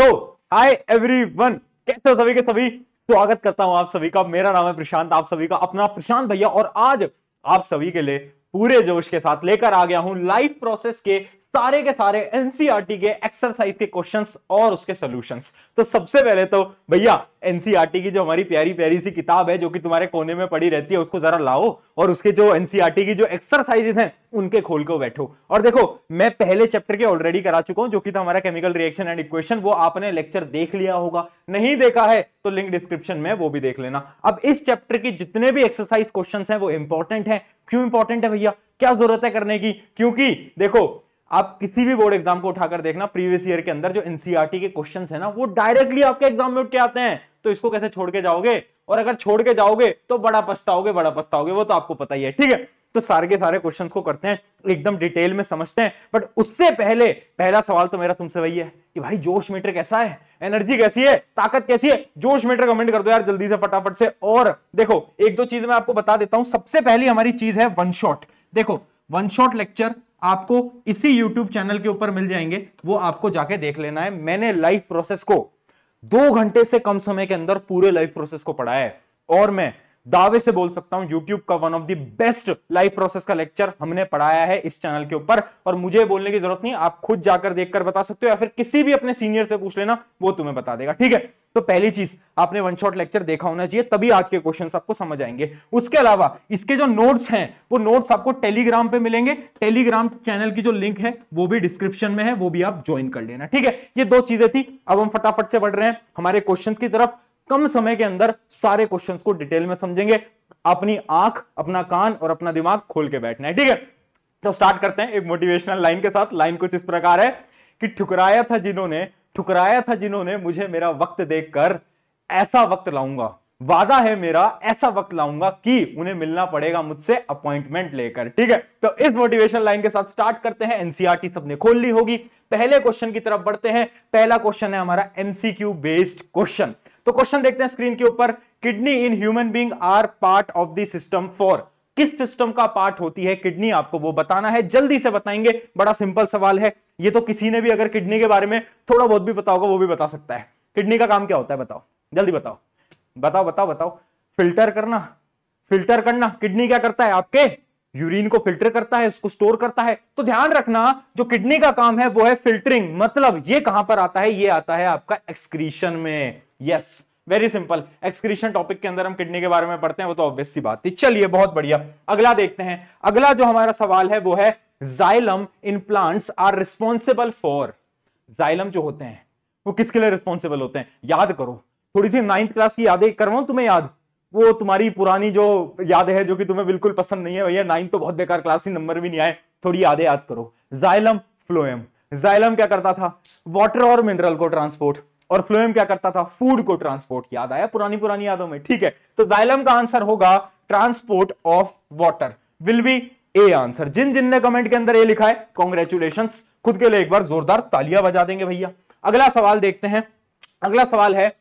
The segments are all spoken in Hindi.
सो हाय एवरीवन कैसे हो सभी के सभी स्वागत करता हूं आप सभी का मेरा नाम है प्रशांत आप सभी का अपना प्रशांत भैया और आज आप सभी के लिए पूरे जोश के साथ लेकर आ गया हूं लाइफ प्रोसेस के सारे के सारे एनसीईआरटी e के एक्सरसाइज के क्वेश्चंस और उसके सॉल्यूशंस तो सबसे पहले तो भैया एनसीईआरटी e की जो हमारी प्यारी प्यारी सी किताब है जो कि तुम्हारे कोने में पड़ी रहती है उसको जरा लाओ और उसके जो एनसीईआरटी e की जो एक्सरसाइजेस हैं उनके खोल के बैठो और देखो मैं पहले चैप्टर के ऑलरेडी करा चुका हूं जो कि था हमारा केमिकल रिएक्शन एंड इक्वेशन वो आपने लेक्चर देख लिया होगा नहीं देखा है तो लिंक डिस्क्रिप्शन में वो भी देख लेना अब इस चैप्टर की जितने भी एक्सरसाइज क्वेश्चन है वो इंपॉर्टेंट है क्यों इंपॉर्टेंट है भैया क्या जरूरत है करने की क्योंकि देखो आप किसी भी बोर्ड एग्जाम को उठाकर देखना प्रीवियस ईयर के अंदर जो एनसीईआरटी e के क्वेश्चन है ना वो डायरेक्टली आपके एग्जाम में उठ के आते हैं तो इसको कैसे छोड़ के जाओगे और अगर छोड़ के जाओगे तो बड़ा पछताओगे बड़ा पछताओगे वो तो आपको पता ही है ठीक है तो सारे के सारे क्वेश्चन को करते हैं एकदम डिटेल में समझते हैं बट उससे पहले पहला सवाल तो मेरा तुमसे वही है कि भाई जोश मीटर कैसा है एनर्जी कैसी है ताकत कैसी है जोश मीटर कमेंट कर दो यार जल्दी से फटाफट से और देखो एक दो चीज मैं आपको बता देता हूं सबसे पहली हमारी चीज है वन शॉट देखो वन शॉट लेक्चर आपको इसी YouTube चैनल के ऊपर मिल जाएंगे वो आपको जाके देख लेना है मैंने लाइव प्रोसेस को दो घंटे से कम समय के अंदर पूरे लाइव प्रोसेस को पढ़ाया है और मैं दावे से बोल सकता हूं यूट्यूब का one of the best life process का लेक्चर हमने पढ़ाया है इस चैनल के ऊपर और मुझे बोलने की जरूरत नहीं आप खुद जाकर देखकर बता सकते हो या फिर किसी भी अपने सीनियर से पूछ लेना वो तुम्हें बता देगा ठीक है तो पहली चीज आपने वन शॉट लेक्चर देखा होना चाहिए तभी आज के क्वेश्चन आपको समझ आएंगे उसके अलावा इसके जो नोट्स हैं वो नोट्स आपको टेलीग्राम पे मिलेंगे टेलीग्राम चैनल की जो लिंक है वो भी डिस्क्रिप्शन में है वो भी आप ज्वाइन कर लेना ठीक है ये दो चीजें थी अब हम फटाफट से बढ़ रहे हैं हमारे क्वेश्चन की तरफ कम समय के अंदर सारे क्वेश्चन को डिटेल में समझेंगे अपनी आंख अपना कान और अपना दिमाग खोल के बैठना है ठीक है तो स्टार्ट करते हैं एक मोटिवेशनल लाइन के साथ लाइन कुछ इस प्रकार है कि ठुकराया था जिन्होंने ठुकराया था जिन्होंने मुझे मेरा वक्त देखकर ऐसा वक्त लाऊंगा वादा है मेरा ऐसा वक्त लाऊंगा कि उन्हें मिलना पड़ेगा मुझसे अपॉइंटमेंट लेकर ठीक है तो इस मोटिवेशन लाइन के साथ स्टार्ट करते हैं एनसीआरटी e सबने खोल ली होगी पहले क्वेश्चन की तरफ बढ़ते हैं पहला क्वेश्चन है हमारा एमसीक्यू बेस्ड क्वेश्चन तो क्वेश्चन देखते हैं स्क्रीन के ऊपर kidney in human being are part of the system for किस सिस्टम का पार्ट होती है किडनी आपको वो बताना है जल्दी से बताएंगे बड़ा सिंपल सवाल है ये तो किसी ने भी अगर किडनी के बारे में थोड़ा बहुत भी पता होगा वो भी बता सकता है किडनी का काम क्या होता है बताओ जल्दी बताओ बताओ बताओ बताओ फिल्टर करना फिल्टर करना किडनी क्या करता है आपके यूरिन को फिल्टर करता है उसको स्टोर करता है तो ध्यान रखना जो किडनी का काम है वो है फिल्टरिंग मतलब ये कहां पर आता है ये आता है आपका एक्सक्रीशन में yes very simple excretion topic के अंदर हम किडनी के बारे में पढ़ते हैं वो तो ऑब्वियस सी बात थी चलिए बहुत बढ़िया अगला देखते हैं अगला जो हमारा सवाल है वो है xylem in plants are responsible for xylem जो होते हैं वो किसके लिए रिस्पॉन्सिबल होते हैं याद करो थोड़ी सी नाइन्थ क्लास की यादें करवाऊं तुम्हें याद वो तुम्हारी पुरानी जो याद है जो कि तुम्हें बिल्कुल पसंद नहीं है भैया नाइन्थ तो बहुत बेकार क्लास ही नंबर भी नहीं आए थोड़ी यादें याद करो जाइलम फ्लोएम जाइलम क्या करता था वाटर और मिनरल को ट्रांसपोर्ट और फ्लोएम क्या करता था फूड को ट्रांसपोर्ट याद आया पुरानी पुरानी यादों में ठीक है तो जाइलम का आंसर होगा transport of water will be a answer जिन जिन ने कमेंट के अंदर ए लिखा है कॉन्ग्रेचुलेशन खुद के लिए एक बार जोरदार तालियां बजा देंगे भैया अगला सवाल देखते हैं अगला सवाल है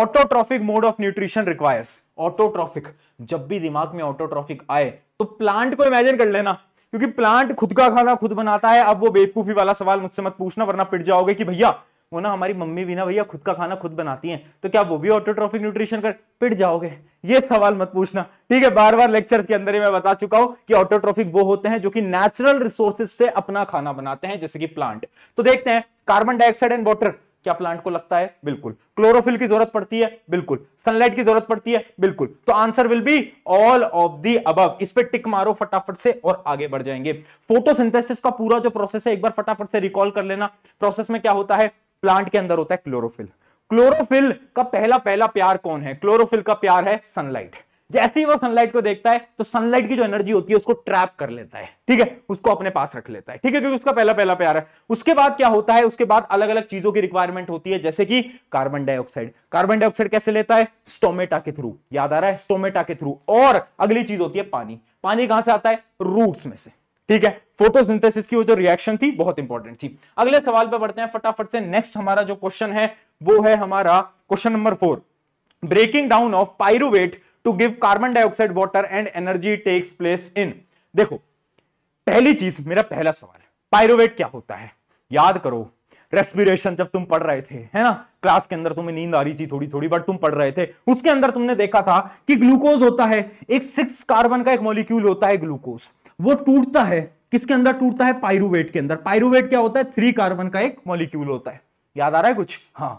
autotrophic mode of nutrition requires autotrophic जब भी दिमाग में ऑटोट्रॉफिक आए तो प्लांट को इमेजिन कर लेना क्योंकि प्लांट खुद का खाना खुद बनाता है अब वो बेवकूफी वाला सवाल मुझसे मत पूछना वरना पिट जाओगे कि भैया वो ना हमारी मम्मी भी ना भैया खुद का खाना खुद बनाती हैं तो क्या वो भी ऑटोट्रॉफिक न्यूट्रिशन कर पिट जाओगे ये सवाल मत पूछना ठीक है बार बार लेक्चर के अंदर ही मैं बता चुका हूं कि ऑटोट्रॉफिक वो होते हैं जो कि नेचुरल रिसोर्सेज से अपना खाना बनाते हैं जैसे कि प्लांट तो देखते हैं कार्बन डाइऑक्साइड एंड वाटर क्या प्लांट को लगता है बिल्कुल क्लोरोफिल की जरूरत पड़ती है बिल्कुल सनलाइट की जरूरत पड़ती है बिल्कुल तो answer will be all of the above इस पे टिक मारो फटाफट से और आगे बढ़ जाएंगे फोटोसिंथेसिस का पूरा जो प्रोसेस है एक बार फटाफट से रिकॉल कर लेना प्रोसेस में क्या होता है प्लांट के अंदर होता है क्लोरोफिल क्लोरोफिल का पहला पहला प्यार कौन है क्लोरोफिल का प्यार है सनलाइट जैसे ही वो सनलाइट को देखता है तो सनलाइट की जो एनर्जी होती है उसको ट्रैप कर लेता है ठीक है उसको अपने पास रख लेता है ठीक है क्योंकि उसका पहला पहला प्यार है उसके बाद क्या होता है उसके बाद अलग अलग चीजों की रिक्वायरमेंट होती है जैसे कि कार्बन डाइऑक्साइड कार्बन डाइऑक्साइड कैसे लेता है स्टोमेटा के थ्रू याद आ रहा है स्टोमेटा के थ्रू और अगली चीज होती है पानी पानी कहां से आता है रूट्स में से ठीक है फोटोसिंथेसिस की वो जो रिएक्शन थी बहुत इंपॉर्टेंट थी अगले सवाल पे बढ़ते हैं फटाफट से नेक्स्ट हमारा जो क्वेश्चन है वो है हमारा question number four breaking down of pyruvate to give carbon dioxide water and energy takes place in देखो पहली चीज मेरा पहला सवाल पायरुवेट क्या होता है याद करो रेस्पिरेशन जब तुम पढ़ रहे थे है ना क्लास के अंदर तुम्हें नींद आ रही थी थोड़ी थोड़ी बट तुम पढ़ रहे थे उसके अंदर तुमने देखा था कि ग्लूकोज होता है एक सिक्स कार्बन का एक मॉलिक्यूल होता है ग्लूकोज वो टूटता है किसके अंदर टूटता है पायरुवेट के अंदर पायरुवेट क्या होता है थ्री कार्बन का एक मॉलिक्यूल होता है याद आ रहा है कुछ हाँ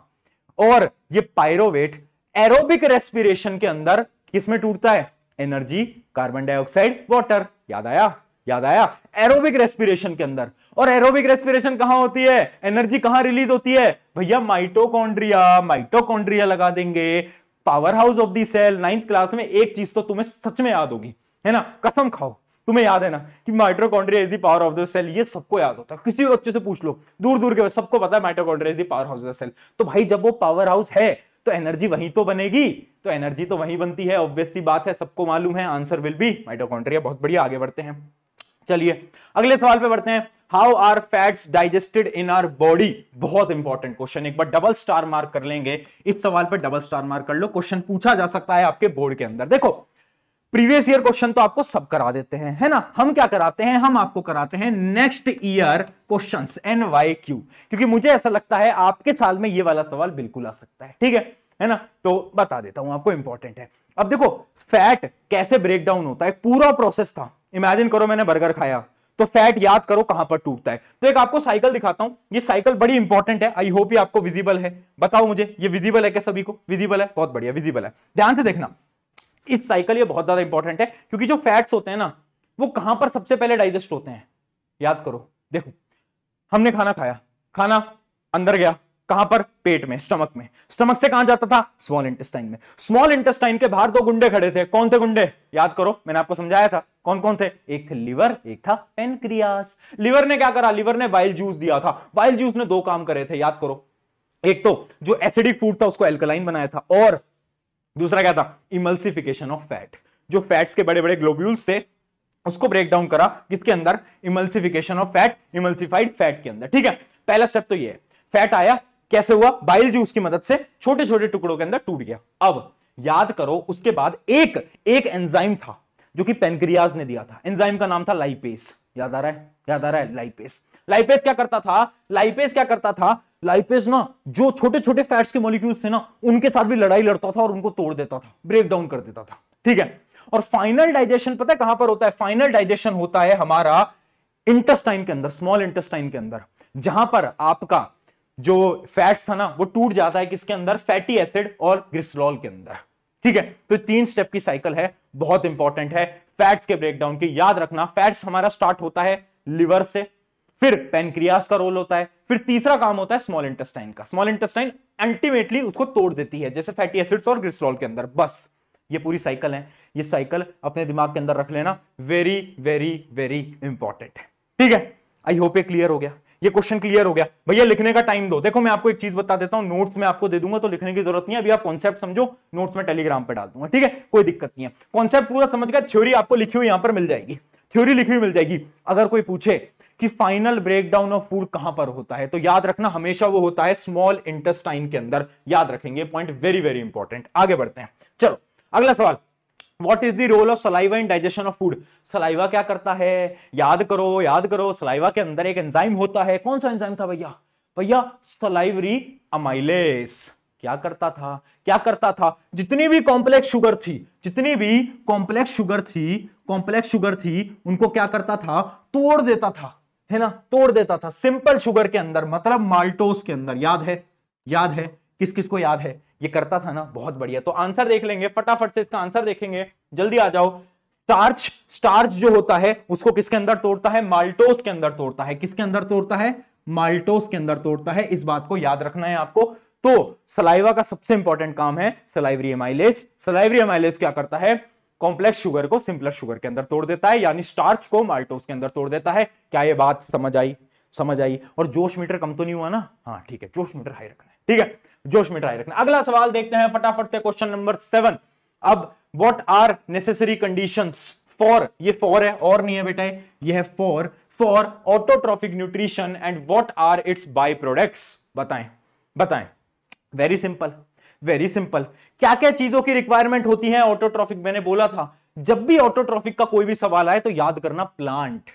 और ये पायरोवेट एरोबिक रेस्पिरेशन के अंदर किसमें टूटता है एनर्जी कार्बन डाइऑक्साइड वाटर याद आया याद आया एरोबिक रेस्पिरेशन के अंदर और एरोबिक रेस्पिरेशन कहां होती है एनर्जी कहां रिलीज होती है भैया माइटोकॉन्ड्रिया माइटोकॉन्ड्रिया लगा देंगे powerhouse of the cell ninth class में एक चीज तो तुम्हें सच में याद होगी है ना कसम खाओ तुम्हें याद है ना कि mitochondria is the power of the cell ये सबको याद होता है किसी बच्चे से पूछ लो दूर दूर के सबको पता है mitochondria is the powerhouse the cell तो भाई जब वो पावर हाउस है तो एनर्जी वहीं तो बनेगी तो एनर्जी तो वहीं बनती है ऑब्वियसली बात है सबको मालूम है आंसर विल बी माइटोकॉन्ड्रिया बहुत बढ़िया आगे बढ़ते हैं चलिए अगले सवाल पे बढ़ते हैं how are fats digested in our body बहुत इंपॉर्टेंट क्वेश्चन एक बार डबल स्टार मार्क कर लेंगे इस सवाल पे डबल स्टार मार्क कर लो क्वेश्चन पूछा जा सकता है आपके बोर्ड के अंदर देखो प्रीवियस ईयर क्वेश्चन तो आपको सब करा देते हैं है ना हम क्या कराते हैं हम आपको कराते हैं next year questions N Y Q क्योंकि मुझे ऐसा लगता है आपके साल में ये वाला सवाल बिल्कुल आ सकता है ठीक है है ना तो बता देता हूं आपको इंपॉर्टेंट है अब देखो फैट कैसे ब्रेक डाउन होता है पूरा प्रोसेस था इमेजिन करो मैंने बर्गर खाया तो फैट याद करो कहां पर टूटता है तो एक आपको साइकिल दिखाता हूं ये साइकिल बड़ी इंपॉर्टेंट है आई होप ये आपको विजिबल है बताओ मुझे ये विजिबल है क्या सभी को विजिबल है बहुत बढ़िया विजिबल है ध्यान से देखना इस साइकिल ये बहुत ज्यादा इंपॉर्टेंट है क्योंकि जो फैट्स होते हैं ना वो कहां पर सबसे पहले डाइजेस्ट होते हैं याद करो देखो हमने खाना खाया खाना अंदर गया कहां पर पेट में स्टमक में स्टमक से कहां जाता था स्मॉल इंटेस्टाइन में स्मॉल इंटेस्टाइन के बाहर दो गुंडे खड़े थे कौन थे गुंडे याद करो मैंने आपको समझाया था कौन कौन थे एक थे लिवर एक था पेनक्रियास लिवर ने क्या करा लिवर ने वाइल जूस दिया था वाइल जूस ने दो काम करे थे याद करो एक तो जो एसिडिक फूड था उसको एल्कलाइन बनाया था और दूसरा क्या था इमल्सिफिकेशन ऑफ फैट जो फैट्स के बड़े बड़े ग्लोब्यूल्स थे उसको ब्रेक डाउन करा किसके अंदर emulsification of fat emulsified fat के अंदर ठीक है पहला स्टेप तो ये है फैट आया कैसे हुआ बाइल जूस की मदद से छोटे छोटे टुकड़ों के अंदर टूट गया अब याद करो उसके बाद एक एक एंजाइम था जो कि पेनक्रियाज ने दिया था एंजाइम का नाम था लाइपेस याद आ रहा है याद आ रहा है लाइपेस लाइपेज क्या करता था लाइपेज क्या करता था लाइपेज ना जो छोटे छोटे फैट्स के मॉलिक्यूल्स थे ना उनके साथ भी लड़ाई लड़ता था और उनको तोड़ देता था ब्रेक डाउन कर देता था ठीक है और फाइनल डाइजेशन पता है कहां पर होता है फाइनल डाइजेशन होता है हमारा इंटेस्टाइन के अंदर स्मॉल इंटेस्टाइन के अंदर जहां पर आपका जो फैट्स था ना वो टूट जाता है किसके अंदर फैटी एसिड और ग्रिस्ट्रॉल के अंदर ठीक है तो तीन स्टेप की साइकिल है बहुत इंपॉर्टेंट है फैट्स के ब्रेकडाउन की याद रखना फैट्स हमारा स्टार्ट होता है लिवर से फिर पेनक्रियास का रोल होता है फिर तीसरा काम होता है स्मॉल इंटेस्टाइन का स्मॉल इंटेस्टाइन अल्टीमेटली उसको तोड़ देती है जैसे फैटी एसिड्स और ग्रिस्ट्रॉल के अंदर बस ये पूरी साइकिल है ये साइकिल अपने दिमाग के अंदर रख लेना वेरी वेरी वेरी इंपॉर्टेंट है ठीक है आई होप ये क्लियर हो गया ये क्वेश्चन क्लियर हो गया भैया लिखने का टाइम दो देखो मैं आपको एक चीज बता देता हूं नोट्स में आपको दे दूंगा तो लिखने की जरूरत नहीं है अभी आप कॉन्सेप्ट समझो नोट्स में टेलीग्राम पर डाल दूंगा ठीक है कोई दिक्कत नहीं है कॉन्सेप्ट पूरा समझ गया थ्योरी आपको लिखी हुई यहां पर मिल जाएगी थ्योरी लिखी हुई मिल जाएगी अगर कोई पूछे कि फाइनल ब्रेकडाउन ऑफ फूड कहां पर होता है तो याद रखना हमेशा वो होता है स्मॉल इंटेस्टाइन के अंदर याद रखेंगे पॉइंट वेरी वेरी इंपॉर्टेंट आगे बढ़ते हैं चलो अगला सवाल what is the role of saliva in digestion of food saliva क्या करता है याद करो याद करो सलाइवा के अंदर एक एंजाइम होता है कौन सा एंजाइम था भैया भैया सलाइवरी अमाइलेस क्या करता था क्या करता था जितनी भी कॉम्प्लेक्स शुगर थी जितनी भी कॉम्प्लेक्स शुगर थी कॉम्प्लेक्स शुगर थी उनको क्या करता था तोड़ देता था है ना तोड़ देता था सिंपल शुगर के अंदर मतलब माल्टोस के अंदर याद है याद है किस किस को याद है ये करता था ना बहुत बढ़िया तो आंसर देख लेंगे फटाफट से इसका आंसर देखेंगे जल्दी आ जाओ स्टार्च स्टार्च जो होता है उसको किसके अंदर तोड़ता है माल्टोस के अंदर तोड़ता है किसके अंदर तोड़ता है माल्टोस के अंदर तोड़ता है इस बात को याद रखना है आपको तो सलाइवा का सबसे इंपॉर्टेंट काम है सलाइवरी एमाइलेज सलाइवरी एमाइलेज क्या करता है कॉम्प्लेक्स शुगर को सिंपलर शुगर के अंदर तोड़ देता है यानी स्टार्च को माल्टोज के अंदर तोड़ देता है क्या ये बात समझ आई समझ आई और जोश मीटर कम तो नहीं हुआ ना हाँ ठीक है जोश मीटर हाई रखना है ठीक है जोश मीटर हाई रखना अगला सवाल देखते हैं फटाफट से क्वेश्चन नंबर सेवन अब what are necessary condition for ये फॉर है और नहीं है बेटा ये है for for autotrophic nutrition and what are its by products बताएं बताएं वेरी सिंपल वेरी सिंपल क्या क्या चीजों की रिक्वायरमेंट होती है ऑटोट्रॉफिक मैंने बोला था जब भी ऑटोट्रॉफिक का कोई भी सवाल आए तो याद करना प्लांट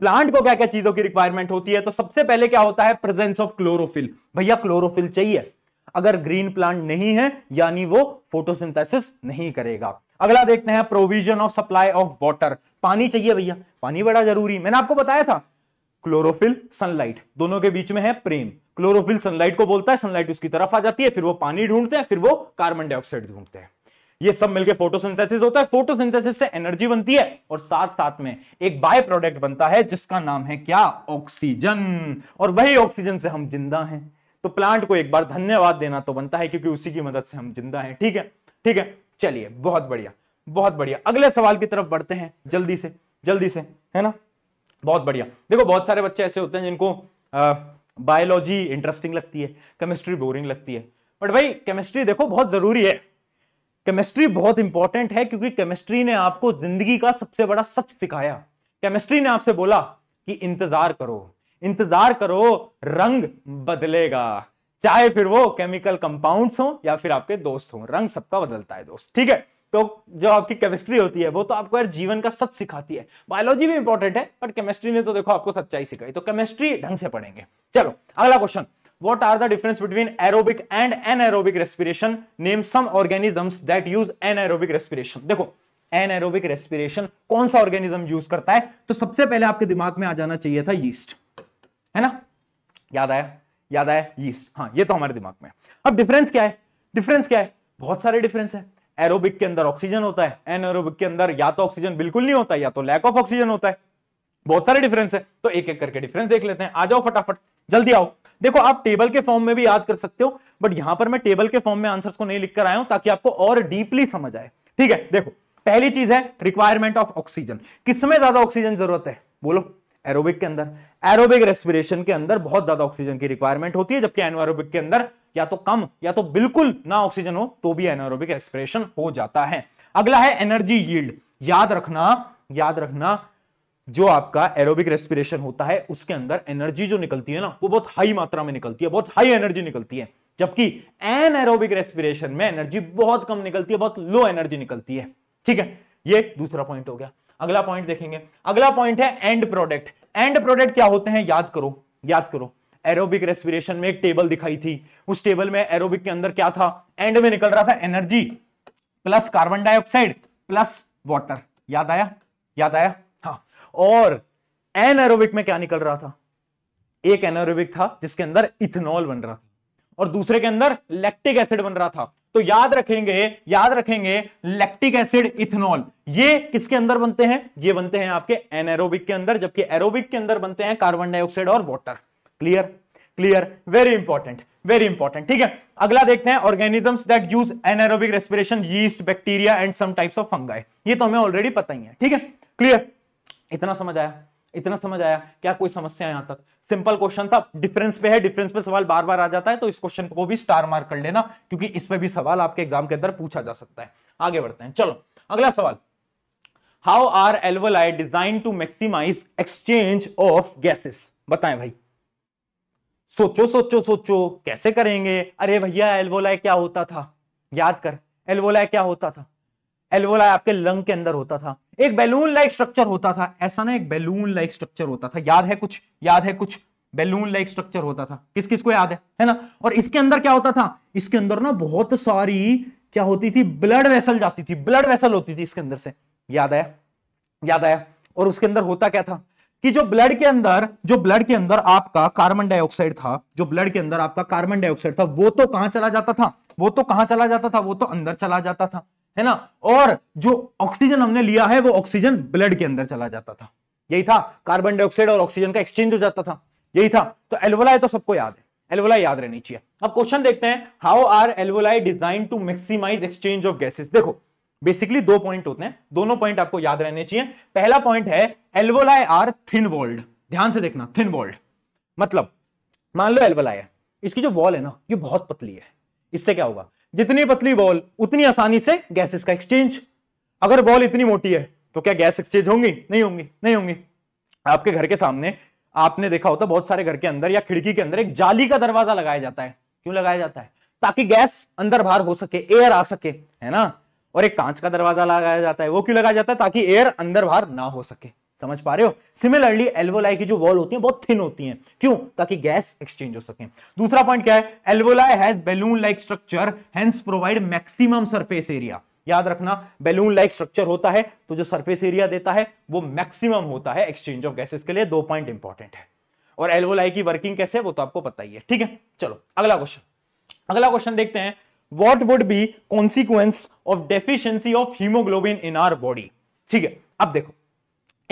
प्लांट को क्या क्या चीजों की रिक्वायरमेंट होती है तो सबसे पहले क्या होता है प्रेजेंस ऑफ क्लोरोफिल भैया क्लोरोफिल चाहिए अगर ग्रीन प्लांट नहीं है यानी वो फोटोसिंथेसिस नहीं करेगा अगला देखते हैं provision of supply of water पानी चाहिए भैया पानी बड़ा जरूरी मैंने आपको बताया था क्लोरोफिल सनलाइट दोनों के बीच में है प्रेम क्लोरोफिल सनलाइट को बोलता है सनलाइट उसकी तरफ आ जाती है फिर वो पानी ढूंढते हैं फिर वो कार्बन डाइऑक्साइड ढूंढते हैं ये सब मिलके फोटोसिंथेसिस होता है फोटोसिंथेसिस से एनर्जी बनती है और साथ साथ में एक बाय प्रोडक्ट बनता है जिसका नाम है क्या ऑक्सीजन और वही ऑक्सीजन से हम जिंदा हैं तो प्लांट को एक बार धन्यवाद देना तो बनता है क्योंकि उसी की मदद से हम जिंदा हैं ठीक है ठीक है चलिए बहुत बढ़िया बहुत बढ़िया अगले सवाल की तरफ बढ़ते हैं जल्दी से जल्दी से है ना बहुत बढ़िया देखो बहुत सारे बच्चे ऐसे होते हैं जिनको बायोलॉजी इंटरेस्टिंग लगती है केमिस्ट्री बोरिंग लगती है बट भाई केमिस्ट्री देखो बहुत जरूरी है केमिस्ट्री बहुत इंपॉर्टेंट है क्योंकि केमिस्ट्री ने आपको जिंदगी का सबसे बड़ा सच सिखाया केमिस्ट्री ने आपसे बोला कि इंतजार करो इंतजार करो रंग बदलेगा चाहे फिर वो केमिकल कंपाउंड्स हो या फिर आपके दोस्त हो रंग सबका बदलता है दोस्त ठीक है तो जो आपकी केमिस्ट्री होती है वो तो आपको यार जीवन का सच सिखाती है बायोलॉजी भी इंपॉर्टेंट है बट केमिस्ट्री ने तो देखो आपको सच्चाई सिखाई तो केमिस्ट्री ढंग से पढ़ेंगे चलो अगला question what are the difference between aerobic and anaerobic respiration name some some that use anaerobic respiration देखो एन एरोबिक रेस्पिरेशन कौन सा ऑर्गेनिज्म यूज करता है तो सबसे पहले आपके दिमाग में आ जाना चाहिए था यीस्ट है ना याद आया याद आया यीस्ट हाँ ये तो हमारे दिमाग में अब डिफरेंस क्या है डिफरेंस क्या है बहुत सारे डिफरेंस है एरोबिक के अंदर ऑक्सीजन होता है एनएरोबिक के अंदर या तो ऑक्सीजन बिल्कुल नहीं होता या तो लैक ऑफ ऑक्सीजन होता है बहुत सारे डिफरेंस है तो एक एक करके डिफरेंस देख लेते हैं आ जाओ फटाफट जल्दी आओ देखो आप टेबल के फॉर्म में भी याद कर सकते हो बट यहां पर मैं टेबल के फॉर्म में आंसर्स को नहीं लिखकर आया हूं ताकि आपको और डीपली समझ आए ठीक है देखो पहली चीज है रिक्वायरमेंट ऑफ ऑक्सीजन किसमें ज्यादा ऑक्सीजन जरूरत है बोलो एरोबिक के अंदर एरोबिक रेस्पिरेशन के अंदर बहुत ज्यादा ऑक्सीजन की रिक्वायरमेंट होती है जबकि एनवायरोबिक के अंदर या तो कम या तो बिल्कुल ना ऑक्सीजन हो तो भी एनारोबिक रेस्पिरेशन हो जाता है अगला है एनर्जी यील्ड याद रखना याद रखना जो आपका एरोबिक रेस्पिरेशन होता है उसके अंदर एनर्जी जो निकलती है ना वो बहुत हाई मात्रा में निकलती है बहुत हाई एनर्जी निकलती है जबकि एन एरोबिक रेस्पिरेशन में एनर्जी बहुत कम निकलती है बहुत लो एनर्जी निकलती है ठीक है ये दूसरा पॉइंट हो गया अगला पॉइंट देखेंगे अगला पॉइंट है एंड प्रोडक्ट एंड प्रोडक्ट क्या होते हैं याद करो याद करो एरोबिक रेस्पिरेशन में एक टेबल दिखाई थी उस टेबल में एरोबिक के अंदर क्या था एंड में निकल रहा था energy plus carbon dioxide plus water याद आया याद आया हाँ और एन एरोबिक में क्या निकल रहा था एक एनोरोबिक था जिसके अंदर इथेनॉल बन रहा था और दूसरे के अंदर लैक्टिक एसिड बन रहा था तो याद रखेंगे याद रखेंगे लैक्टिक एसिड इथेनॉल ये किसके अंदर बनते हैं ये बनते हैं आपके एनएरोबिक के अंदर जबकि एरोबिक के अंदर बनते हैं कार्बन डाइऑक्साइड और water clear clear very important very important ठीक है अगला देखते हैं organisms that use anaerobic respiration yeast bacteria and some types of fungi ये तो हमें ऑलरेडी पता ही है ठीक है क्लियर इतना समझ आया इतना समझ आया क्या कोई समस्या यहां तक सिंपल क्वेश्चन था डिफरेंस पे है डिफरेंस पे सवाल बार बार आ जाता है तो इस क्वेश्चन को भी स्टार मार्क कर लेना क्योंकि इस पे भी सवाल आपके एग्जाम के अंदर पूछा जा सकता है आगे बढ़ते हैं चलो अगला सवाल how are alveoli design to maximise exchange of gases बताएं भाई सोचो सोचो सोचो कैसे करेंगे अरे भैया एल्वोलाय क्या होता था याद कर एल्वोलाय क्या होता था एल्वोलाय आपके लंग के अंदर होता था एक बैलून लाइक स्ट्रक्चर होता था ऐसा ना एक बैलून लाइक स्ट्रक्चर होता था याद है कुछ याद है कुछ बैलून लाइक स्ट्रक्चर होता था किस किस को याद है है ना और इसके अंदर क्या होता था इसके अंदर ना बहुत सारी क्या होती थी ब्लड वेसल जाती थी ब्लड वेसल होती थी इसके अंदर से याद आया याद आया और उसके अंदर होता क्या था कि जो ब्लड के अंदर जो ब्लड के अंदर आपका कार्बन डाइऑक्साइड था जो ब्लड के अंदर आपका कार्बन डाइऑक्साइड था वो तो कहां चला जाता था वो तो कहां चला जाता था वो तो अंदर चला जाता था है ना और जो ऑक्सीजन हमने लिया है वो ऑक्सीजन ब्लड के अंदर चला जाता था यही था कार्बन डाइऑक्साइड और ऑक्सीजन का एक्सचेंज हो जाता था यही था तो एल्वोलाई तो सबको याद है एल्वोलाई याद रहनी चाहिए अब क्वेश्चन देखते हैं how are alveoli design to maximise exchange of gases देखो बेसिकली दो पॉइंट होते हैं दोनों पॉइंट आपको याद रहने चाहिए पहला पॉइंट है एल्वोलाई आर थिन वॉल्ड ध्यान से देखना थिन वॉल्ड मतलब मान लो एल्वोलाई इसकी जो वॉल है ना ये बहुत पतली है इससे क्या होगा जितनी पतली वॉल उतनी आसानी से गैसेस का एक्सचेंज अगर वॉल इतनी मोटी है तो क्या गैस एक्सचेंज होंगी नहीं होंगी नहीं होंगी आपके घर के सामने आपने देखा होता बहुत सारे घर के अंदर या खिड़की के अंदर एक जाली का दरवाजा लगाया जाता है क्यों लगाया जाता है ताकि गैस अंदर बाहर हो सके एयर आ सके है ना और एक कांच का दरवाजा लगाया जाता है वो क्यों लगाया जाता है ताकि एयर अंदर बाहर ना हो सके समझ पा रहे हो सिमिलरली एल्वोलाई की जो वॉल होती है बहुत थिन होती है क्यों ताकि गैस एक्सचेंज हो सके दूसरा पॉइंट क्या है alveoli has balloon like structure hence provide maximum surface area याद रखना बेलून लाइक स्ट्रक्चर होता है तो जो सरफेस एरिया देता है वो मैक्सिमम होता है एक्सचेंज ऑफ गैसेस के लिए दो पॉइंट इंपॉर्टेंट है और एल्वोलाई की वर्किंग कैसे है वो तो आपको पता ही है ठीक है चलो अगला क्वेश्चन अगला क्वेश्चन देखते हैं what would be consequence of deficiency of haemoglobin in our body ठीक है अब देखो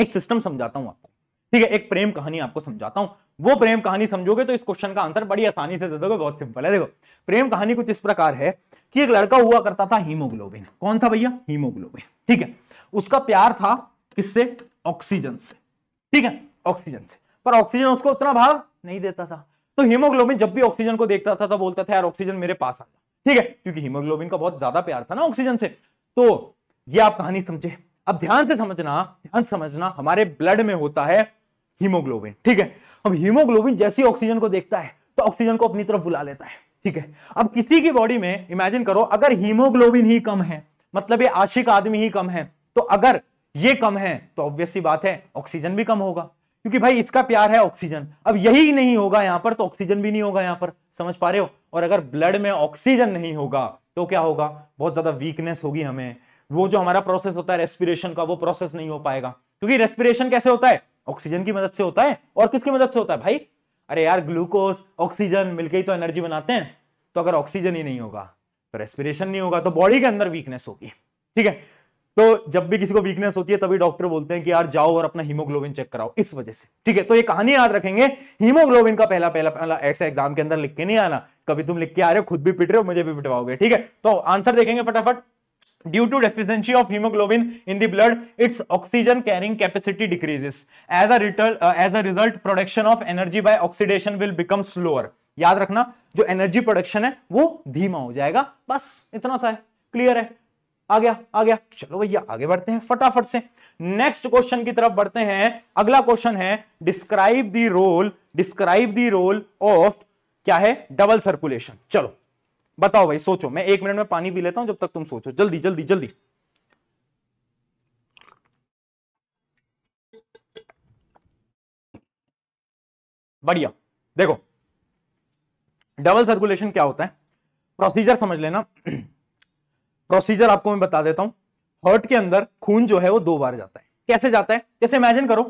एक सिस्टम समझाता हूं आपको ठीक है एक प्रेम कहानी आपको समझाता हूं वो प्रेम कहानी समझोगे तो इस क्वेश्चन का आंसर बड़ी आसानी से दे दोगे बहुत सिंपल है देखो प्रेम कहानी कुछ इस प्रकार है कि एक लड़का हुआ करता था हीमोग्लोबिन कौन था भैया हीमोग्लोबिन ठीक है उसका प्यार था किससे ऑक्सीजन से ठीक है ऑक्सीजन से पर ऑक्सीजन उसको उतना भाव नहीं देता था तो हीमोग्लोबिन जब भी ऑक्सीजन को देखता था तो बोलता था यार ऑक्सीजन मेरे पास आ जा ठीक है क्योंकि हीमोग्लोबिन का बहुत ज्यादा प्यार था ना ऑक्सीजन से तो ये आप कहानी समझे अब ध्यान से समझना ध्यान समझना हमारे ब्लड में होता है हीमोग्लोबिन ठीक है अब हीमोग्लोबिन जैसे ऑक्सीजन को देखता है तो ऑक्सीजन को अपनी तरफ बुला लेता है ठीक है अब किसी की बॉडी में इमेजिन करो अगर हीमोग्लोबिन ही कम है मतलब ये आशिक आदमी ही कम है तो अगर ये कम है तो ऑब्वियसली बात है ऑक्सीजन भी कम होगा क्योंकि भाई इसका प्यार है ऑक्सीजन अब यही नहीं होगा यहां पर तो ऑक्सीजन भी नहीं होगा यहां पर समझ पा रहे हो और अगर ब्लड में ऑक्सीजन नहीं होगा तो क्या होगा बहुत ज्यादा वीकनेस होगी हमें वो जो हमारा प्रोसेस होता है रेस्पिरेशन का वो प्रोसेस नहीं हो पाएगा क्योंकि रेस्पिरेशन कैसे होता है ऑक्सीजन की मदद से होता है और किसकी मदद से होता है भाई अरे यार ग्लूकोज ऑक्सीजन मिलकर ही तो एनर्जी बनाते हैं तो अगर ऑक्सीजन ही नहीं होगा तो रेस्पिरेशन नहीं होगा तो बॉडी के अंदर वीकनेस होगी ठीक है तो जब भी किसी को वीकनेस होती है तभी डॉक्टर बोलते हैं कि यार जाओ और अपना हीमोग्लोबिन चेक कराओ इस वजह से ठीक है तो ये कहानी याद रखेंगे हीमोग्लोबिन का पहला पहला पहला ऐसा एग्जाम के अंदर लिख के नहीं आना कभी तुम लिख के आ रहे हो खुद भी पिट रहे हो मुझे भी पिटवाओगे ठीक है तो आंसर देखेंगे फटाफट due to deficiency of hemoglobin in the blood its oxygen carrying capacity decreases as a result uh, as a result production of energy by oxidation will become याद रखना जो एनर्जी प्रोडक्शन है वो धीमा हो जाएगा बस इतना सा है क्लियर है आ गया आ गया चलो भैया आगे बढ़ते हैं फटाफट से नेक्स्ट क्वेश्चन की तरफ बढ़ते हैं अगला क्वेश्चन है describe the role describe the role of क्या है डबल सर्कुलेशन चलो बताओ भाई सोचो मैं एक मिनट में पानी पी लेता हूं जब तक तुम सोचो जल्दी जल्दी जल्दी बढ़िया देखो डबल सर्कुलेशन क्या होता है प्रोसीजर समझ लेना प्रोसीजर आपको मैं बता देता हूं हर्ट के अंदर खून जो है वो दो बार जाता है कैसे जाता है जैसे इमेजिन करो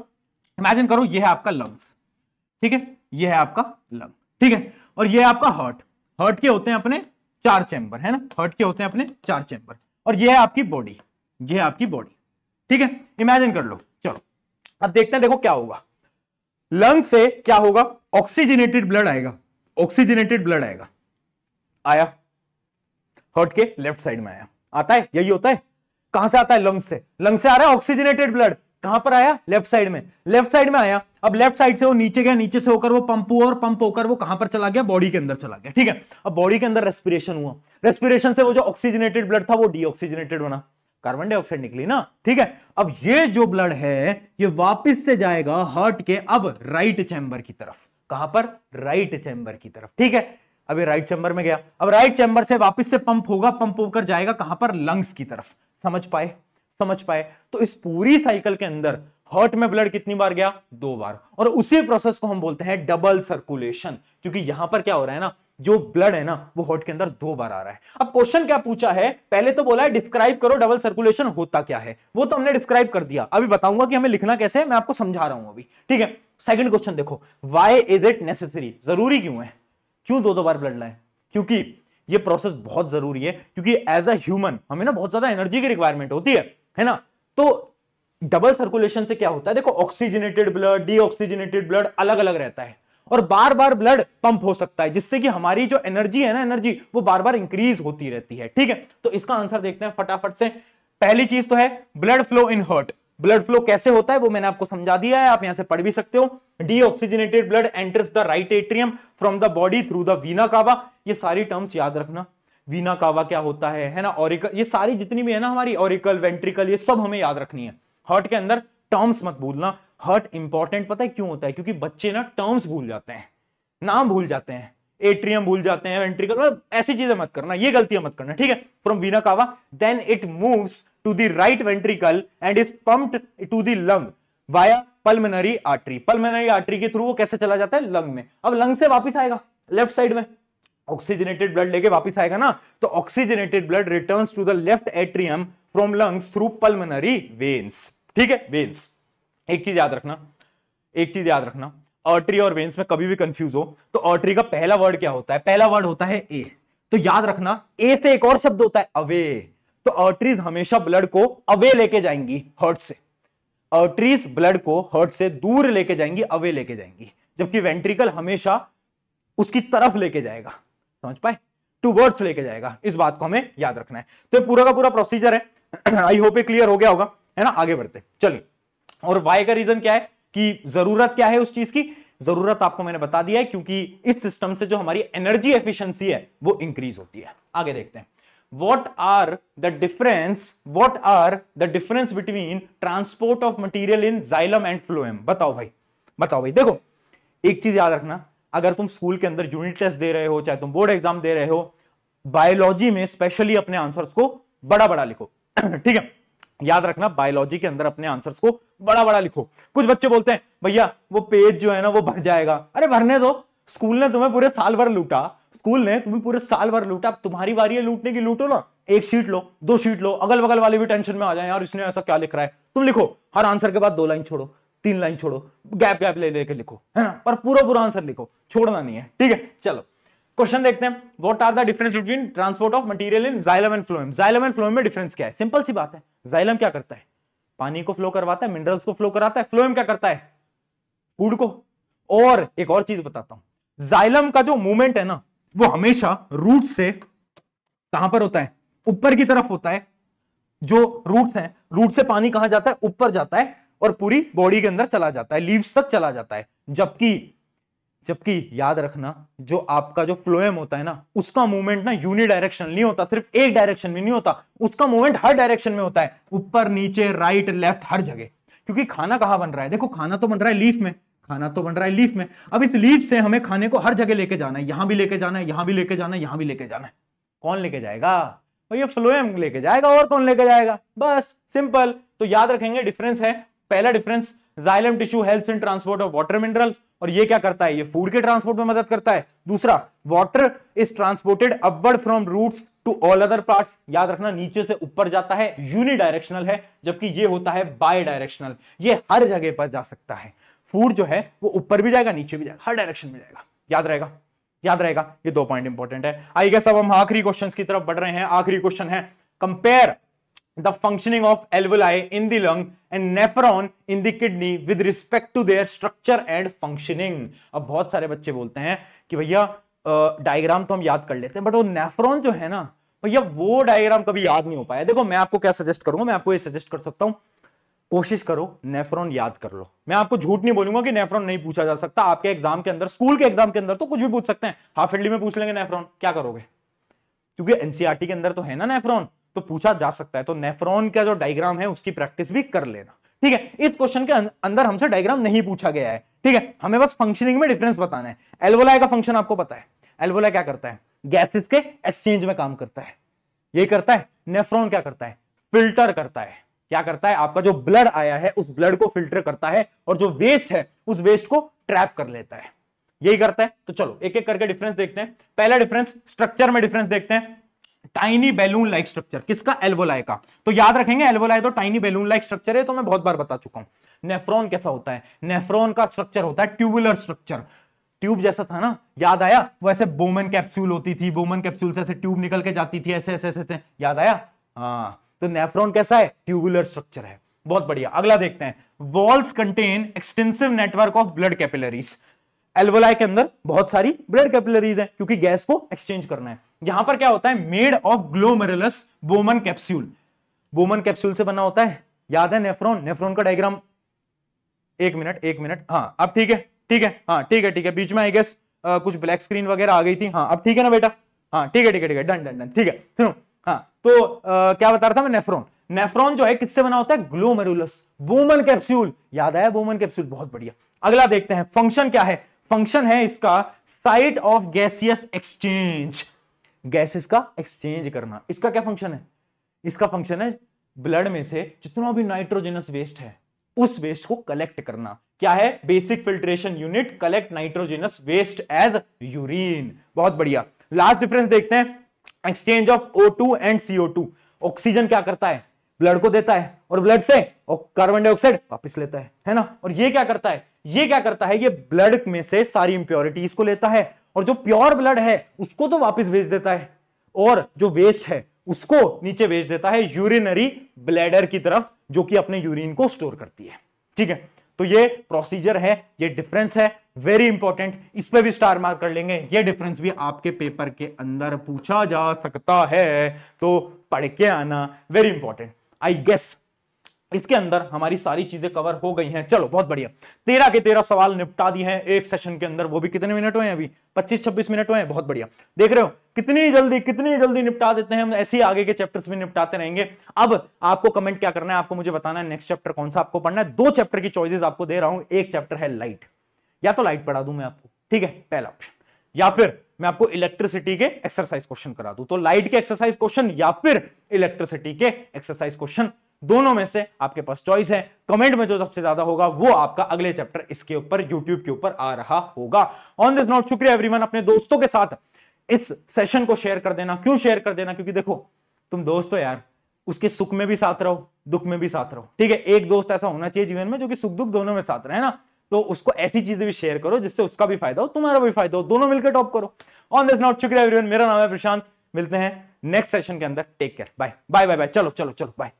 इमेजिन करो ये है आपका लंग्स ठीक है ये है आपका लंग ठीक है और ये आपका हर्ट हर्ट के होते हैं अपने चार चैंबर है ना हर्ट के होते हैं अपने चार चैंबर और ये है आपकी बॉडी ये है आपकी बॉडी ठीक है इमेजिन कर लो चलो अब देखते हैं देखो क्या होगा लंग से क्या होगा ऑक्सीजनेटेड ब्लड आएगा ऑक्सीजनेटेड ब्लड आएगा आया हर्ट के लेफ्ट साइड में आया आता है यही होता है कहां से आता है लंग से लंग से आ रहा है ऑक्सीजनेटेड ब्लड कहां पर आया लेफ्ट साइड में लेफ्ट साइड में आया अब लेफ्ट साइड से वो नीचे गया नीचे से होकर वो पंप हुआ और पंप होकर वो कहां पर चला गया बॉडी के अंदर चला गया ठीक है अब बॉडी के अंदर रेस्पिरेशन हुआ रेस्पिरेशन से वो जो ऑक्सीजनेटेड ब्लड था वो डीऑक्सीजनेटेड बना कार्बन डाइऑक्साइड निकली ना ठीक है अब ये जो ब्लड है ये वापिस से जाएगा हार्ट के अब राइट चैंबर की तरफ कहां पर राइट चैंबर की तरफ ठीक है अब ये राइट चैंबर में गया अब राइट चैंबर से वापिस से पंप होगा पंप होकर जाएगा कहां पर लंग्स की तरफ समझ पाए समझ पाए तो इस पूरी साइकिल के अंदर हर्ट में ब्लड कितनी बार गया दो बार और उसी प्रोसेस को हम बोलते हैं डबल सर्कुलेशन क्योंकि यहां पर क्या हो रहा है ना जो ब्लड है ना वो हॉट के अंदर दो बार आ रहा है अब क्वेश्चन क्या पूछा है पहले तो बोला है डिस्क्राइब करो डबल सर्कुलेशन होता क्या है वो तो हमने डिस्क्राइब कर दिया अभी बताऊंगा कि हमें लिखना कैसे है मैं आपको समझा रहा हूं अभी ठीक है सेकंड क्वेश्चन देखो वाई इज इट नेसेसरी जरूरी क्यों है क्यों दो दो बार ब्लड लाए क्योंकि ये प्रोसेस बहुत जरूरी है क्योंकि एज अ ह्यूमन हमें ना बहुत ज्यादा एनर्जी की रिक्वायरमेंट होती है है ना तो डबल सर्कुलेशन से क्या होता है देखो ऑक्सीजनेटेड ब्लड डीऑक्सीजनेटेड ब्लड अलग अलग रहता है और बार बार ब्लड पंप हो सकता है जिससे कि हमारी जो एनर्जी है ना एनर्जी वो बार बार इंक्रीज होती रहती है ठीक है तो इसका आंसर देखते हैं फटाफट से पहली चीज तो है blood flow in heart blood flow कैसे होता है वो मैंने आपको समझा दिया है आप यहां से पढ़ भी सकते हो deoxygenated blood enters the right atrium from the body through the vena cava ये सारी टर्म्स याद रखना वीना कावा क्या होता है है ना ऑरिकल ये सारी जितनी भी है ना हमारी ऑरिकल वेंट्रिकल ये सब हमें याद रखनी है हर्ट के अंदर टर्म्स मत भूलना हर्ट इंपॉर्टेंट पता है क्यों होता है क्योंकि बच्चे ना टर्म्स भूल जाते हैं नाम भूल जाते हैं एट्रियम भूल जाते हैं वेंट्रिकल मतलब ऐसी चीजें मत करना ये गलतियां मत करना ठीक है from vena cava then it moves to the right ventricle and is pumped to the lung via pulmonary artery pulmonary artery के थ्रू वो कैसे चला जाता है लंग में अब लंग से वापस आएगा लेफ्ट साइड में ऑक्सीजनेटेड ब्लड लेके वापस आएगा ना तो oxygenated blood return to the left atrium from lungs through pulmonary veins ठीक है वेन्स एक चीज याद रखना एक चीज याद रखना ऑर्टरी और वेन्स में कभी भी कंफ्यूज हो तो ऑर्टरी का पहला वर्ड क्या होता है पहला वर्ड होता है ए तो याद रखना ए से एक और शब्द होता है अवे तो ऑर्टरीज हमेशा ब्लड को अवे लेके जाएंगी हर्ट से ऑर्टरीज ब्लड को हर्ट से दूर लेके जाएंगी अवे लेके जाएंगी जबकि वेंट्रिकल हमेशा उसकी तरफ लेके जाएगा समझ पाए टू वर्ड्स लेके जाएगा इस बात को हमें याद रखना है तो ये पूरा का पूरा प्रोसीजर है आई होप ये क्लियर हो गया होगा है ना आगे बढ़ते चलिए और वाई का रीजन क्या है कि जरूरत क्या है उस चीज की जरूरत आपको मैंने बता दिया है क्योंकि इस सिस्टम से जो हमारी एनर्जी एफिशिएंसी है वो इंक्रीज होती है आगे देखते हैं what are the difference what are the difference between transport of material in xylem and phloem बताओ भाई बताओ भाई देखो एक चीज याद रखना अगर तुम स्कूल के अंदर यूनिट टेस्ट दे रहे हो चाहे तुम बोर्ड एग्जाम दे रहे हो बायोलॉजी में स्पेशली अपने आंसर्स को बड़ा बड़ा लिखो ठीक है याद रखना बायोलॉजी के अंदर अपने आंसर्स को बड़ा बड़ा लिखो कुछ बच्चे बोलते हैं भैया वो पेज जो है ना वो भर जाएगा अरे भरने दो स्कूल ने तुम्हें पूरे साल भर लूटा स्कूल ने तुम्हें पूरे साल भर लूटा तुम्हारी बारी है लूटने की लूटो ना एक शीट लो दो शीट लो अगल बगल वाले भी टेंशन में आ जाए यार इसने ऐसा क्या लिख रहा है तुम लिखो हर आंसर के बाद दो लाइन छोड़ो तीन लाइन छोड़ो गैप गैप ले लेके लिखो है ना पर पूरा पूरा आंसर लिखो छोड़ना नहीं है ठीक है चलो क्वेश्चन देखते हैं what are the difference between transport of material in xylem and phloem xylem and phloem में डिफरेंस क्या है सिंपल सी बात है जाइलम क्या करता है पानी को फ्लो करवाता है मिनरल्स को फ्लो कराता है फ्लोएम क्या करता है फूड को और एक और चीज बताता हूं जाइलम का जो मूवमेंट है ना वो हमेशा रूट से कहां पर होता है ऊपर की तरफ होता है जो रूट्स हैं रूट से पानी कहां जाता है ऊपर जाता है और पूरी बॉडी के अंदर चला जाता है लीव्स तक चला जाता है जबकि जबकि याद रखना जो आपका जो फ्लोएम होता है ना उसका मूवमेंट ना यूनि डायरेक्शन नहीं होता सिर्फ एक डायरेक्शन में नहीं होता उसका मूवमेंट हर डायरेक्शन में होता है ऊपर नीचे राइट लेफ्ट हर जगह क्योंकि खाना कहाँ बन रहा है देखो खाना तो बन रहा है लीफ में खाना तो बन रहा है लीफ में अब इस लीफ से हमें खाने को हर जगह लेके जाना है यहां भी लेके जाना है यहां भी लेके जाना है यहां भी लेके जाना है कौन लेके जाएगा भैया फ्लोएम लेके जाएगा और कौन लेके जाएगा बस सिंपल तो याद रखेंगे डिफरेंस है पहला difference xylem tissue help in transport of water mineral और ये क्या करता है ये फूड के ट्रांसपोर्ट में मदद करता है दूसरा water is transported upward from roots to all other parts याद रखना नीचे से ऊपर जाता है यूनि डायरेक्शनल है जबकि ये होता है बाई डायरेक्शनल ये हर जगह पर जा सकता है फूड जो है वो ऊपर भी जाएगा नीचे भी जाएगा हर डायरेक्शन में जाएगा याद रहेगा याद रहेगा ये दो पॉइंट इंपॉर्टेंट है आई गेस अब हम आखिरी क्वेश्चन की तरफ बढ़ रहे हैं आखिरी क्वेश्चन है compare the functioning of alveoli in the lung and nephron in the kidney with respect to their structure and functioning. ab bahut sare bacche bolte hain ki bhaiya uh, diagram to hum yaad kar lete hain but wo nephron jo hai na bhaiya wo diagram kabhi yaad nahi ho paya dekho main aapko kya suggest karunga main aapko ye suggest kar sakta hu कोशिश करो नेफ्रॉन याद कर लो मैं आपको झूठ नहीं बोलूंगा कि नेफ्रॉन नहीं पूछा जा सकता आपके एग्जाम के अंदर स्कूल के एग्जाम के अंदर तो कुछ भी पूछ सकते हैं हाफ ईयरली में पूछ लेंगे नेफ्रॉन क्या करोगे क्योंकि एनसीआरटी के अंदर तो है ना नेफ्रॉन तो पूछा जा सकता है तो नेफ्रॉन का जो डायग्राम है उसकी प्रैक्टिस भी कर लेना ठीक है इस क्वेश्चन के अं-, अंदर हमसे डायग्राम नहीं पूछा गया है ठीक है हमें बस फंक्शनिंग में डिफरेंस बताना है एल्वोलाय का फंक्शन आपको पता है एल्वोलाय क्या करता है गैसेस के एक्सचेंज में काम करता है ये करता है नेफ्रॉन क्या करता है फिल्टर करता है क्या करता है आपका जो ब्लड आया है उस ब्लड को फिल्टर करता है और जो वेस्ट है उस वेस्ट को ट्रैप कर लेता है यही करता है तो चलो एक एक करके डिफरेंस देखते हैं पहला डिफरेंस स्ट्रक्चर में डिफरेंस देखते हैं टाइनी बैलून लाइक स्ट्रक्चर किसका एल्वोलाई का तो याद रखेंगे एल्वोलाई तो टाइनी बैलून लाइक स्ट्रक्चर है तो मैं बहुत बार बता चुका हूं नेफ्रॉन कैसा होता है नेफ्रॉन का स्ट्रक्चर होता है ट्यूबुलर स्ट्रक्चर ट्यूब जैसा था ना याद आया वो ऐसे बोमन कैप्सूल होती थी बोमन कैप्सूल से ऐसे ट्यूब निकल के जाती थी ऐसे ऐसे ऐसे, ऐसे। याद आया हाँ तो नेफ्रॉन कैसा है ट्यूबुलर स्ट्रक्चर है बहुत बढ़िया अगला देखते हैं walls contain extensive network of blood capillaries alveoli के अंदर बहुत सारी ब्लड कैपिलरीज है क्योंकि गैस को एक्सचेंज करना है यहां पर क्या होता है made of glomerulus Bowman capsule Bowman capsule से बना होता है याद है नेफ्रॉन नेफ्रॉन का डायग्राम एक मिनट एक मिनट हाँ अब ठीक है ठीक है हाँ ठीक है ठीक है बीच में आई गेस कुछ ब्लैक स्क्रीन वगैरह आ गई थी हाँ अब ठीक है ना बेटा हाँ ठीक है ठीक है ठीक है डन डन डन ठीक है सुनो हाँ तो आ, क्या बता रहा था मैं नेफ्रॉन नेफ्रॉन जो है किससे बना होता है ग्लोमेरुलस बोमन कैप्सूल याद आया बोमन कैप्सूल बहुत बढ़िया अगला देखते हैं फंक्शन क्या है फंक्शन है इसका site of gaseous exchange gases का एक्सचेंज करना इसका क्या फंक्शन है इसका फंक्शन है ब्लड में से जितना भी नाइट्रोजनस वेस्ट है उस वेस्ट को कलेक्ट करना क्या है basic filtration unit collect nitrogenous waste as urine बहुत बढ़िया लास्ट डिफरेंस देखते हैं exchange of two and two oxygen क्या करता है ब्लड को देता है और ब्लड से कार्बन डाइऑक्साइड वापस लेता है है ना और ये क्या करता है ये क्या करता है ये ब्लड में से सारी इंप्योरिटीज को लेता है और जो प्योर ब्लड है उसको तो वापस भेज देता है और जो वेस्ट है उसको नीचे भेज देता है यूरिनरी ब्लैडर की तरफ जो कि अपने यूरिन को स्टोर करती है ठीक है तो ये प्रोसीजर है ये डिफरेंस है वेरी इंपॉर्टेंट इस पर भी स्टार मार्क कर लेंगे ये डिफरेंस भी आपके पेपर के अंदर पूछा जा सकता है तो पढ़ के आना वेरी इंपॉर्टेंट आई गेस इसके अंदर हमारी सारी चीजें कवर हो गई हैं चलो बहुत बढ़िया तेरह के तेरह सवाल निपटा दिए हैं एक सेशन के अंदर वो भी कितने मिनट हुए हैं अभी पच्चीस छब्बीस मिनट हुए हैं बहुत बढ़िया देख रहे हो कितनी जल्दी कितनी जल्दी निपटा देते हैं हम ऐसे ही आगे के चैप्टर्स भी निपटाते रहेंगे अब आपको कमेंट क्या करना है आपको मुझे बताना है नेक्स्ट चैप्टर कौन सा आपको पढ़ना है दो चैप्टर की चॉइस आपको दे रहा हूं एक चैप्टर है लाइट या तो लाइट पढ़ा दू मैं आपको ठीक है पहला ऑप्शन या फिर मैं आपको इलेक्ट्रिसिटी के एक्सरसाइज क्वेश्चन करा दू तो लाइट के एक्सरसाइज क्वेश्चन या फिर इलेक्ट्रिसिटी के एक्सरसाइज क्वेश्चन दोनों में से आपके पास चॉइस है कमेंट में जो सबसे ज्यादा होगा वो आपका अगले चैप्टर इसके ऊपर यूट्यूब के ऊपर आ रहा होगा ऑन दिस नॉट शुक्रिया एवरीवन अपने दोस्तों के साथ इस सेशन को शेयर कर देना क्यों शेयर कर देना क्योंकि देखो तुम दोस्त हो यार उसके सुख में भी साथ रहो दुख में भी साथ रहो ठीक है एक दोस्त ऐसा होना चाहिए जीवन में जो कि सुख दुख दोनों में साथ रहे ना तो उसको ऐसी चीजें भी शेयर करो जिससे उसका भी फायदा हो तुम्हारा भी फायदा हो दोनों मिलकर टॉप करो ऑन दिस नॉट शुक्रिया एवरीवन मेरा नाम है प्रशांत मिलते हैं नेक्स्ट सेशन के अंदर take care bye bye bye bye चलो चलो चलो बाय